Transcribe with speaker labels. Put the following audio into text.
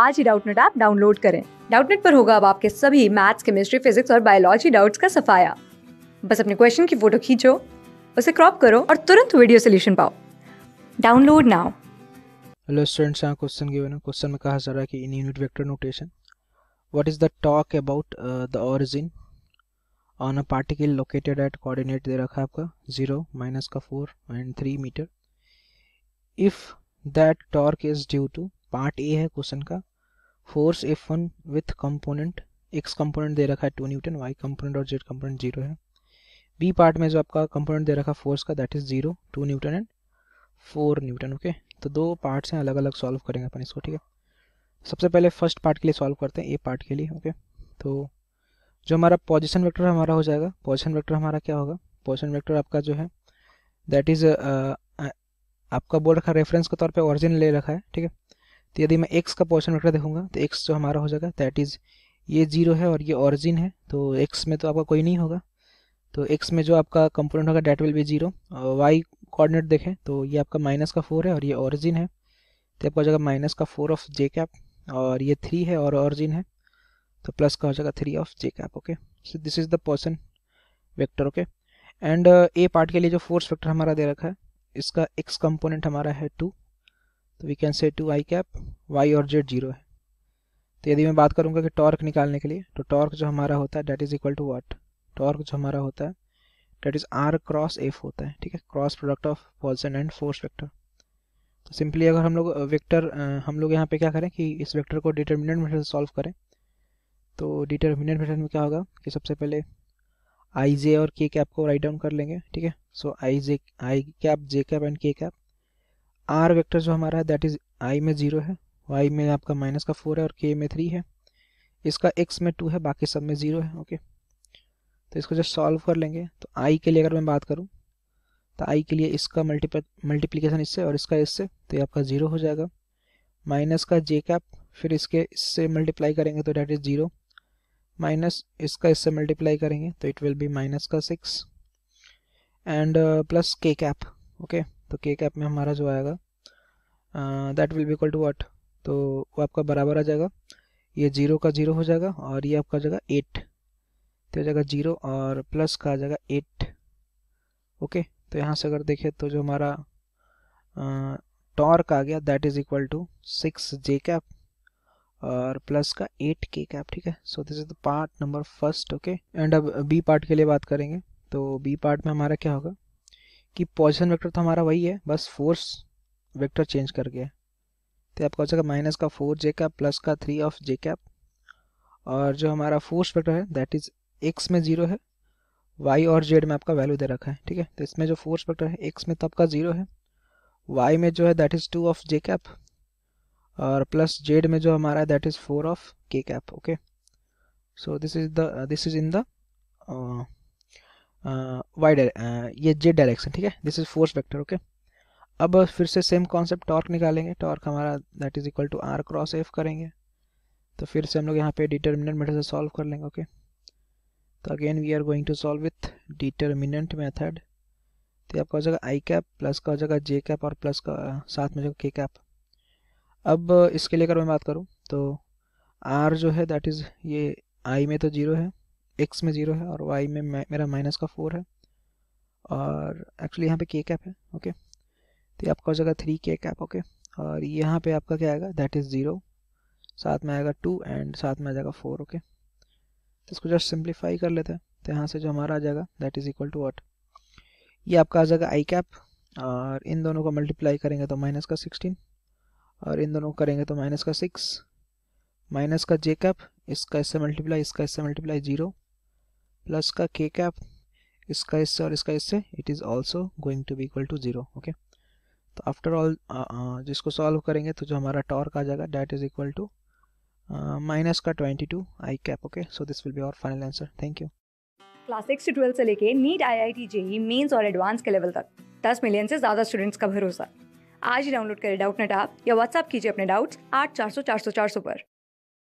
Speaker 1: आज ही Doubtnut app download करें डाउटनेट पर होगा अब आपके सभी मैथ्स केमिस्ट्री फिजिक्स और बायोलॉजी डाउट्स का सफाया बस अपने क्वेश्चन की फोटो खींचो उसे क्रॉप करो और तुरंत वीडियो सोल्यूशन पाओ डाउनलोड नाउ हेलो स्टूडेंट्स यहाँ क्वेश्चन गिवन है क्वेश्चन में कहा जा रहा है कि in unit vector notation what is the torque about the origin on a particle located at coordinate दे रखा है आपका जीरो माइनस का four and three metre if that torque is due to part A है question का force F one with component X component दे रखा है टू न्यूटन वाई कंपोनेंट और जेड कंपोनेंट जीरो है बी पार्ट में जो आपका कंपोनेंट दे रखा है फोर्स का that is zero two newton and four newton okay तो दो पार्ट्स हैं अलग अलग सॉल्व करेंगे अपन इसको ठीक है सबसे पहले फर्स्ट पार्ट के लिए सॉल्व करते हैं ए पार्ट के लिए ओके तो जो हमारा पोजिशन वैक्टर हमारा हो जाएगा पोजिशन वैक्टर हमारा क्या होगा पोजिशन वैक्टर आपका जो है दैट इज़ आपका बोल रखा रेफरेंस के तौर पे ओरिजिन ले रखा है ठीक है तो यदि मैं एक्स का पोर्सन वेक्टर देखूंगा तो एक्स जो हमारा हो जाएगा दैट इज़ ये जीरो है और ये ऑरिजिन है तो एक्स में तो आपका कोई नहीं होगा तो एक्स में जो आपका कंपोनेंट होगा that will be zero Y coordinate देखें तो ये आपका माइनस का फोर है और ये ऑरिजिन है तो आपका हो जाएगा माइनस का फोर ऑफ जे कैप और ये थ्री है और ऑरिजिन है तो प्लस का हो जाएगा three of J cap okay so this is the person vector okay and A part के लिए जो फोर्स वेक्टर हमारा दे रखा है इसका एक्स कंपोनेंट हमारा है टू तो we can say two I cap Y और जेड जीरो है तो यदि मैं बात करूँगा कि टॉर्क निकालने के लिए तो टॉर्क जो हमारा होता है that is equal to what torque जो हमारा होता है that is R cross F होता है ठीक है cross product of position and force vector तो सिंपली अगर हम लोग वेक्टर हम लोग यहाँ पे क्या करें कि इस वेक्टर को डिटर्मिनेंट मेथड से सॉल्व करें तो डिटर्मिनेंट मेथड में क्या होगा कि सबसे पहले आई जे और के कैप को राइट डाउन कर लेंगे ठीक है so I J I cap J cap and K cap R vector जो हमारा है दैट इज आई में जीरो है वाई में आपका माइनस का फोर है और के में थ्री है इसका एक्स में टू है बाकी सब में ज़ीरो है ओके तो इसको जब सॉल्व कर लेंगे तो आई के लिए अगर मैं बात करूँ तो आई के लिए इसका मल्टीप मल्टीप्लीकेशन इससे और इसका इससे तो ये आपका ज़ीरो हो जाएगा माइनस का जे कैप फिर इसके इससे मल्टीप्लाई करेंगे तो डैट इज़ ज़ीरो माइनस इसका इससे मल्टीप्लाई करेंगे तो इट विल बी माइनस का six and plus K cap okay तो के कैप में हमारा जो आएगा that will be equal to what तो वो आपका बराबर आ जाएगा ये जीरो का जीरो हो जाएगा और ये आपका जगह जाएगा एट तो हो जाएगा जीरो और प्लस का आ जाएगा एट ओके तो यहाँ से अगर देखें तो जो हमारा टॉर्क आ गया that is equal to six J cap और प्लस का एट के कैप ठीक है so this is the part number first okay and अब बी पार्ट के लिए बात करेंगे तो बी पार्ट में हमारा क्या होगा कि पॉजिशन वेक्टर तो हमारा वही है बस फोर्स वेक्टर चेंज कर गया तो आपका हो जाएगा माइनस का फोर जे कैप प्लस का थ्री ऑफ जे कैप और जो हमारा फोर्स वेक्टर है दैट इज़ एक्स में ज़ीरो है वाई और जेड में आपका वैल्यू दे रखा है ठीक है तो इसमें जो फोर्स वेक्टर है एक्स में तो आपका ज़ीरो है वाई में जो है that is two of J cap और प्लस जेड में जो हमारा है that is four of K cap okay so this is the this is in the Y ये जे डायरेक्शन ठीक है this is force vector okay अब फिर से सेम कॉन्सेप्ट टॉर्क निकालेंगे टॉर्क हमारा that is equal to R cross F करेंगे तो फिर से हम लोग यहाँ पे डिटर्मिनेंट मेथड से सॉल्व कर लेंगे ओके तो again we are going to solve with determinant method तो आपका हो जाएगा आई कैप प्लस का हो जाएगा जे कैप और प्लस का साथ में जाएगा के कैप अब इसके लिए अगर मैं बात करूँ तो आर जो है दैट इज़ ये आई में तो जीरो है एक्स में ज़ीरो है और वाई में मेरा माइनस का फोर है और एक्चुअली यहाँ पे के कैप है ओके तो ये आपका हो जाएगा थ्री के कैप ओके और यहाँ पे आपका क्या आएगा दैट इज़ ज़ीरो साथ में आएगा टू एंड साथ में आ जाएगा फोर ओके तो इसको जस्ट सिंप्लीफाई कर लेते हैं तो यहाँ से जो हमारा आ जाएगा that is equal to what ये आपका आ जाएगा आई कैप और इन दोनों को मल्टीप्लाई करेंगे तो माइनस का सिक्सटीन और इन दोनों को करेंगे तो माइनस का सिक्स माइनस का जे कैप इसका इससे मल्टीप्लाई इसका इससे मल्टीप्लाई जीरो प्लस का के कैप इसका इससे और इसका इससे it is also going to be equal to zero okay तो आफ्टर ऑल जिसको सॉल्व करेंगे तो जो हमारा टॉर्क आ जाएगा that is equal to minus का twenty two I cap okay so this will be our final answer thank you class six से ट्वेल्थ से लेके NEET IIT JEE mains और एडवांस के लेवल तक दस मिलियन से ज़्यादा स्टूडेंट्स का भरोसा आज ही डाउनलोड करें डाउट नेट आप या व्हाट्सअप कीजिए अपने डाउट्स आठ चार सौ चार सौ चार सौ पर